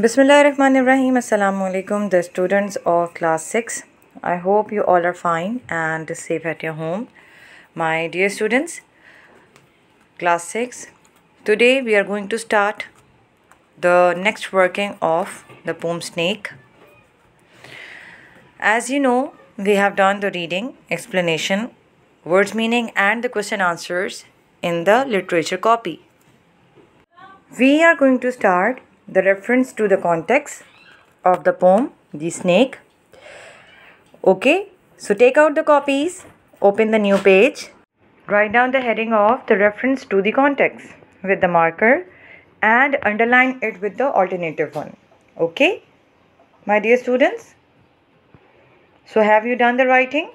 Bismillahirrahmanirrahim. Assalamu alaikum, the students of class 6. I hope you all are fine and safe at your home. My dear students, class 6, today we are going to start the next working of the poem Snake. As you know, we have done the reading, explanation, words meaning and the question answers in the literature copy. We are going to start the reference to the context of the poem The Snake. Okay, so take out the copies, open the new page, write down the heading of the reference to the context with the marker and underline it with the alternative one. Okay, my dear students. So have you done the writing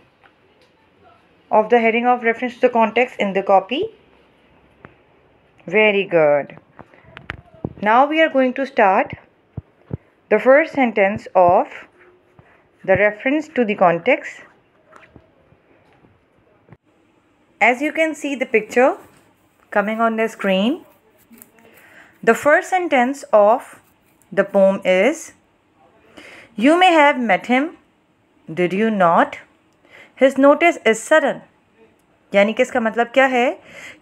of the heading of reference to the context in the copy? Very good. Now we are going to start the first sentence of the reference to the context. As you can see the picture coming on the screen, the first sentence of the poem is You may have met him, did you not? His notice is sudden. यानी कि इसका मतलब क्या है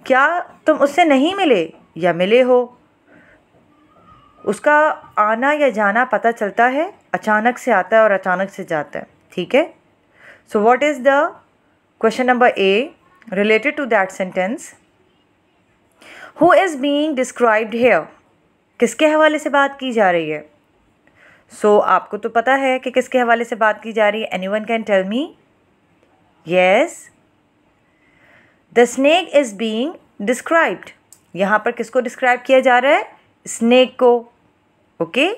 क्या तुम उससे नहीं मिले या मिले हो उसका आना या जाना पता चलता है अचानक से आता है और अचानक से जाता है ठीक है so what is the question number A related to that sentence who is being described here किसके हवाले से बात की जा रही है सो so, आपको तो पता है कि किसके हवाले से बात की जा रही है any one can tell me yes the snake is being described यहाँ पर किसको डिस्क्राइब किया जा रहा है स्नेक को okay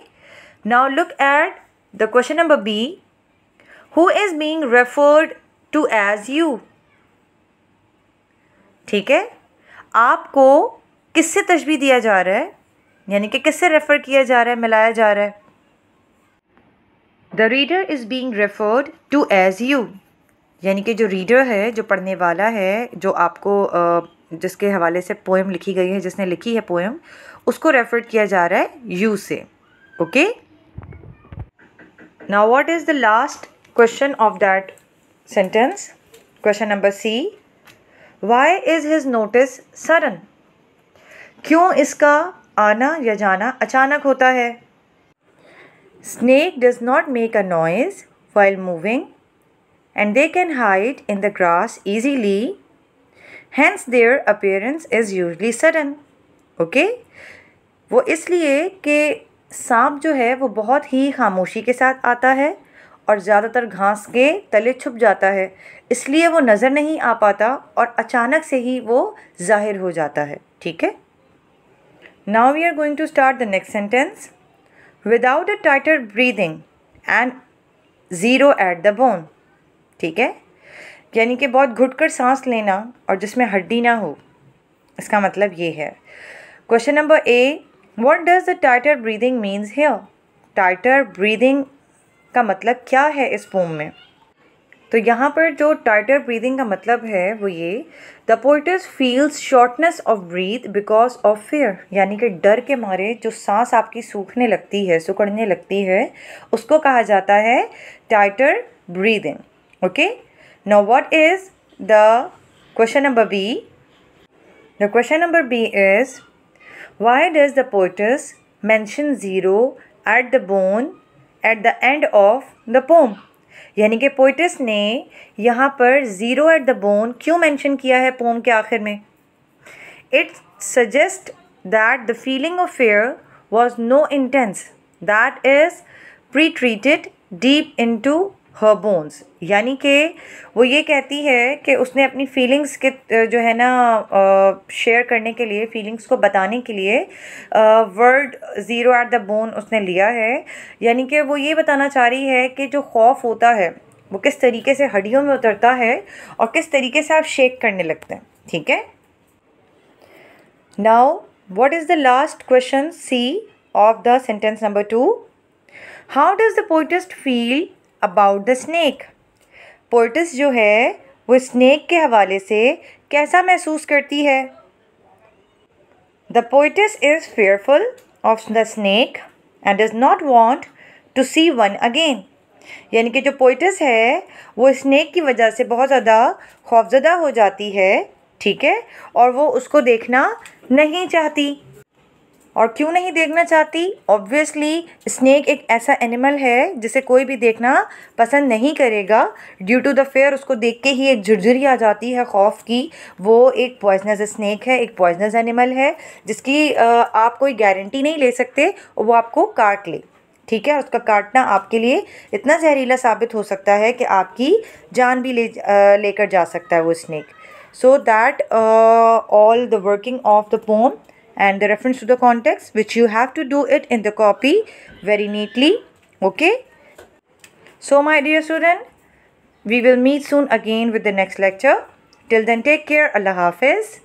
now look at the question number b who is being referred to as you ठीक है आपको किससे तशबी दिया जा रहा है यानी कि किससे रेफ़र किया जा रहा है मिलाया जा रहा है the reader is being referred to as you यानी कि जो रीडर है जो पढ़ने वाला है जो आपको जिसके हवाले से पोएम लिखी गई है जिसने लिखी है पोएम उसको रेफ़र किया जा रहा है यू से okay now what is the last question of that sentence question number c why is his notice sudden क्यों इसका आना या जाना अचानक होता है snake does not make a noise while moving and they can hide in the grass easily hence their appearance is usually sudden okay वो इसलिए कि सांप जो है वो बहुत ही खामोशी के साथ आता है और ज़्यादातर घास के तले छुप जाता है इसलिए वो नज़र नहीं आ पाता और अचानक से ही वो ज़ाहिर हो जाता है ठीक है now we are going to start the next sentence without a tighter breathing and zero at the bone ठीक है यानी कि बहुत घुटकर सांस लेना और जिसमें हड्डी ना हो इसका मतलब ये है question number A what does the tighter breathing means here tighter breathing का मतलब क्या है इस पोम में तो यहाँ पर जो टाइटर ब्रीदिंग का मतलब है वो ये the poetess feels shortness of breath because of fear यानी कि डर के मारे जो सांस आपकी सूखने लगती है सुखड़ने लगती है उसको कहा जाता है tighter breathing okay now what is the question number B the question number B is Why does the poetess mention zero at the bone at the end of the poem? यानी कि पोइटिस ने यहाँ पर ज़ीरो एट द बोन क्यों mention किया है poem के आखिर में it suggest that the feeling of fear was no intense that is pre treated deep into her bones यानी कि वो ये कहती है कि उसने अपनी फीलिंग्स के जो है ना शेयर करने के लिए फीलिंग्स को बताने के लिए word zero at the bone उसने लिया है यानी कि वो ये बताना चाह रही है कि जो खौफ होता है वो किस तरीके से हड्डियों में उतरता है और किस तरीके से आप शेक करने लगते हैं ठीक है now what is the last question C of the sentence number two how does the poetess feel about the snake poetess जो है वो स्नैक के हवाले से कैसा महसूस करती है the poetess is fearful of the snake and does not want to see one again यानी कि जो पोइटस है वो स्नैक की वजह से बहुत ज़्यादा खौफजदा हो जाती है ठीक है और वो उसको देखना नहीं चाहती और क्यों नहीं देखना चाहती ऑब्वियसली स्नैक एक ऐसा एनिमल है जिसे कोई भी देखना पसंद नहीं करेगा ड्यू टू द फेयर उसको देख के ही एक झुरझुरी आ जाती है खौफ की वो एक पॉइजनस स्नैक है एक पॉइजनस एनिमल है जिसकी आप कोई गारंटी नहीं ले सकते वो आपको काट ले ठीक है उसका काटना आपके लिए इतना जहरीला साबित हो सकता है कि आपकी जान भी ले लेकर जा सकता है वो snake so that all the working of the poem and the reference to the context which you have to do it in the copy very neatly. Okay. So my dear student, we will meet soon again with the next lecture. Till then take care. Allah Hafiz.